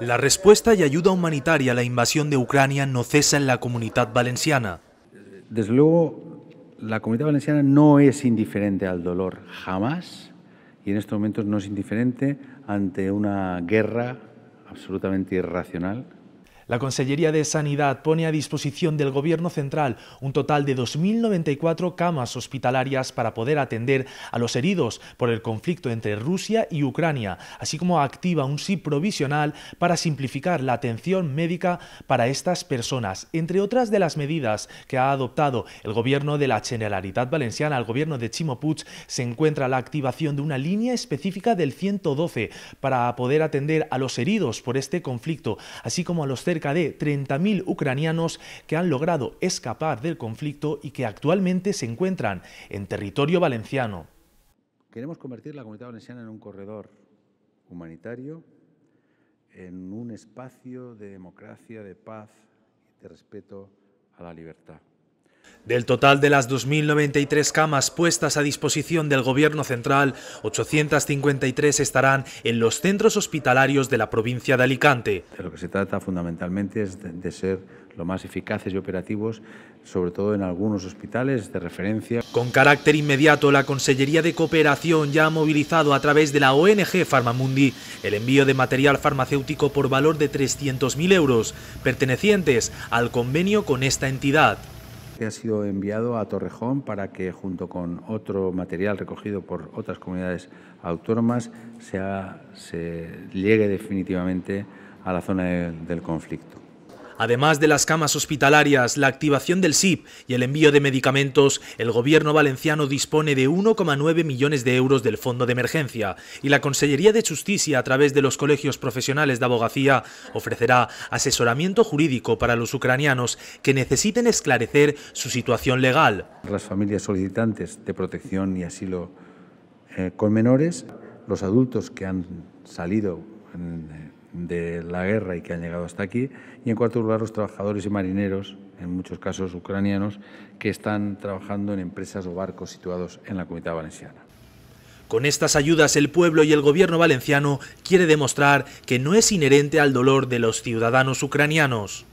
La respuesta y ayuda humanitaria a la invasión de Ucrania no cesa en la comunidad valenciana. Desde luego, la comunidad valenciana no es indiferente al dolor, jamás, y en estos momentos no es indiferente ante una guerra absolutamente irracional la Consellería de Sanidad pone a disposición del Gobierno central un total de 2.094 camas hospitalarias para poder atender a los heridos por el conflicto entre Rusia y Ucrania, así como activa un SIP provisional para simplificar la atención médica para estas personas, entre otras de las medidas que ha adoptado el Gobierno de la Generalitat Valenciana al Gobierno de Chimo Puig se encuentra la activación de una línea específica del 112 para poder atender a los heridos por este conflicto, así como a los cercanos de 30.000 ucranianos que han logrado escapar del conflicto y que actualmente se encuentran en territorio valenciano. Queremos convertir la comunidad valenciana en un corredor humanitario, en un espacio de democracia, de paz y de respeto a la libertad. Del total de las 2.093 camas puestas a disposición del Gobierno central, 853 estarán en los centros hospitalarios de la provincia de Alicante. De lo que se trata fundamentalmente es de, ser lo más eficaces y operativos, sobre todo en algunos hospitales de referencia. Con carácter inmediato, la Consellería de Cooperación ya ha movilizado a través de la ONG Farmamundi el envío de material farmacéutico por valor de 300.000 euros, pertenecientes al convenio con esta entidad que ha sido enviado a Torrejón para que, junto con otro material recogido por otras comunidades autónomas, se, llegue definitivamente a la zona del conflicto. Además de las camas hospitalarias, la activación del SIP y el envío de medicamentos, el gobierno valenciano dispone de 1,9 millones de euros del fondo de emergencia y la Consellería de Justicia a través de los colegios profesionales de abogacía ofrecerá asesoramiento jurídico para los ucranianos que necesiten esclarecer su situación legal. Las familias solicitantes de protección y asilo eh, con menores, los adultos que han salido en, eh, de la guerra y que han llegado hasta aquí. Y en cuarto lugar, los trabajadores y marineros, en muchos casos ucranianos, que están trabajando en empresas o barcos situados en la comunidad valenciana. Con estas ayudas el pueblo y el gobierno valenciano quiere demostrar que no es inherente al dolor de los ciudadanos ucranianos.